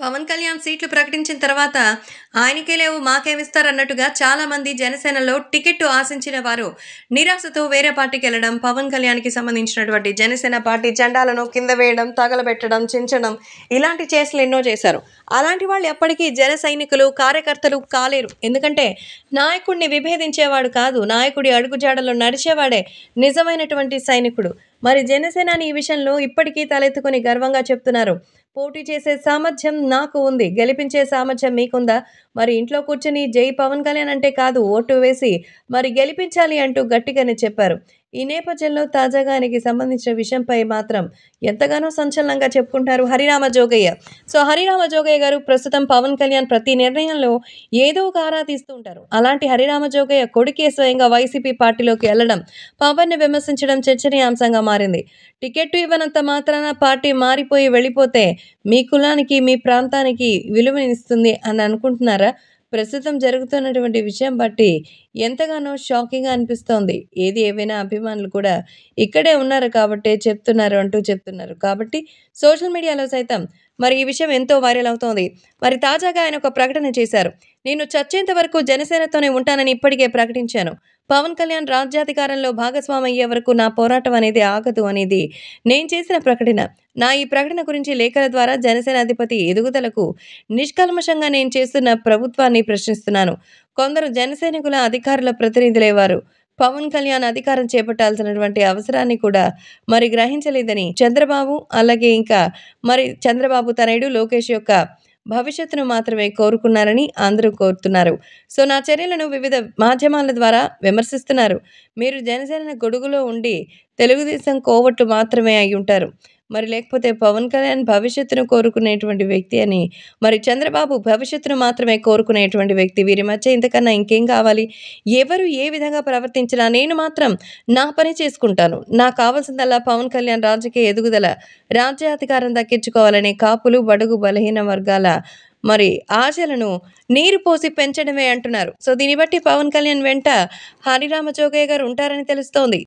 పవన్ కళ్యాణ్ సీట్లు ప్రకటించిన తర్వాత ఆయనకే లేవు మాకేమిస్తారన్నట్టుగా చాలామంది జనసేనలో టికెట్ ఆశించిన వారు నిరాశతో వేరే పార్టీకి వెళ్ళడం పవన్ కళ్యాణ్కి సంబంధించినటువంటి జనసేన పార్టీ జెండాలను కింద వేయడం తగలబెట్టడం చించడం ఇలాంటి చేసులు ఎన్నో చేశారు అలాంటి వాళ్ళు ఎప్పటికీ జన సైనికులు కార్యకర్తలు కాలేరు ఎందుకంటే నాయకుడిని విభేదించేవాడు కాదు నాయకుడి అడుగుజాడలో నడిచేవాడే నిజమైనటువంటి సైనికుడు మరి జనసేనాని ఈ విషయంలో ఇప్పటికీ తలెత్తుకుని గర్వంగా చెప్తున్నారు పోటీ చేసే సామర్థ్యం నాకు ఉంది గెలిపించే సామర్థ్యం మీకుందా మరి ఇంట్లో కూర్చుని జై పవన్ కళ్యాణ్ అంటే కాదు ఓటు వేసి మరి గెలిపించాలి అంటూ గట్టిగానే చెప్పారు ఈ నేపథ్యంలో తాజాగా ఆయనకి సంబంధించిన విషయంపై మాత్రం ఎంతగానో సంచలనంగా చెప్పుకుంటారు హరిరామ జోగయ్య సో హరిరామ జోగయ్య గారు ప్రస్తుతం పవన్ కళ్యాణ్ ప్రతి నిర్ణయంలో ఏదో ఒక ఆరా తీస్తూ ఉంటారు అలాంటి హరిరామ జోగయ్య కొడుకే స్వయంగా వైసీపీ పార్టీలోకి వెళ్లడం ని విమర్శించడం చర్చనీయాంశంగా మారింది టికెట్ ఇవ్వనంత మాత్రాన పార్టీ మారిపోయి వెళ్ళిపోతే మీ కులానికి మీ ప్రాంతానికి విలువనిస్తుంది అని అనుకుంటున్నారా ప్రస్తుతం జరుగుతున్నటువంటి విషయం బట్టి ఎంతగానో షాకింగ్ అనిపిస్తోంది ఏది ఏవైనా అభిమానులు కూడా ఇక్కడే ఉన్నారు కాబట్టే చెప్తున్నారు అంటూ చెప్తున్నారు కాబట్టి సోషల్ మీడియాలో సైతం మరి ఈ విషయం ఎంతో వైరల్ అవుతోంది మరి తాజాగా ఆయన ఒక ప్రకటన చేశారు నేను చచ్చేంత వరకు జనసేనతోనే ఉంటానని ఇప్పటికే ప్రకటించాను పవన్ కళ్యాణ్ రాజ్యాధికారంలో భాగస్వామి అయ్యే వరకు నా పోరాటం అనేది ఆగదు అనేది నేను చేసిన ప్రకటన నా ఈ ప్రకటన గురించి లేఖల ద్వారా జనసేన అధిపతి ఎదుగుదలకు నిష్కల్మషంగా నేను చేస్తున్న ప్రభుత్వాన్ని ప్రశ్నిస్తున్నాను కొందరు జనసైనికుల అధికారుల ప్రతినిధులేవారు పవన్ కళ్యాణ్ అధికారం చేపట్టాల్సినటువంటి అవసరాన్ని కూడా మరి గ్రహించలేదని చంద్రబాబు అలాగే ఇంకా మరి చంద్రబాబు తనయుడు లోకేష్ యొక్క భవిష్యత్తును మాత్రమే కోరుకున్నారని అందరూ కోరుతున్నారు సో నా చర్యలను వివిధ మాధ్యమాల ద్వారా విమర్శిస్తున్నారు మీరు జనసేన గొడుగులో ఉండి తెలుగుదేశం కోవట్లు మాత్రమే అయి ఉంటారు మరి లేకపోతే పవన్ కళ్యాణ్ భవిష్యత్తును కోరుకునేటువంటి వ్యక్తి అని మరి చంద్రబాబు భవిష్యత్తును మాత్రమే కోరుకునేటువంటి వ్యక్తి వీరి మధ్య ఇంతకన్నా ఇంకేం కావాలి ఎవరు ఏ విధంగా ప్రవర్తించినా నేను మాత్రం నా పని చేసుకుంటాను నాకు కావాల్సిందల్లా పవన్ కళ్యాణ్ రాజకీయ ఎదుగుదల రాజ్యాధికారం దక్కించుకోవాలని కాపులు బడుగు బలహీన వర్గాల మరి ఆశలను నీరు పోసి పెంచడమే అంటున్నారు సో దీన్ని బట్టి పవన్ కళ్యాణ్ వెంట హరిరామ చౌకయ్య గారు ఉంటారని తెలుస్తోంది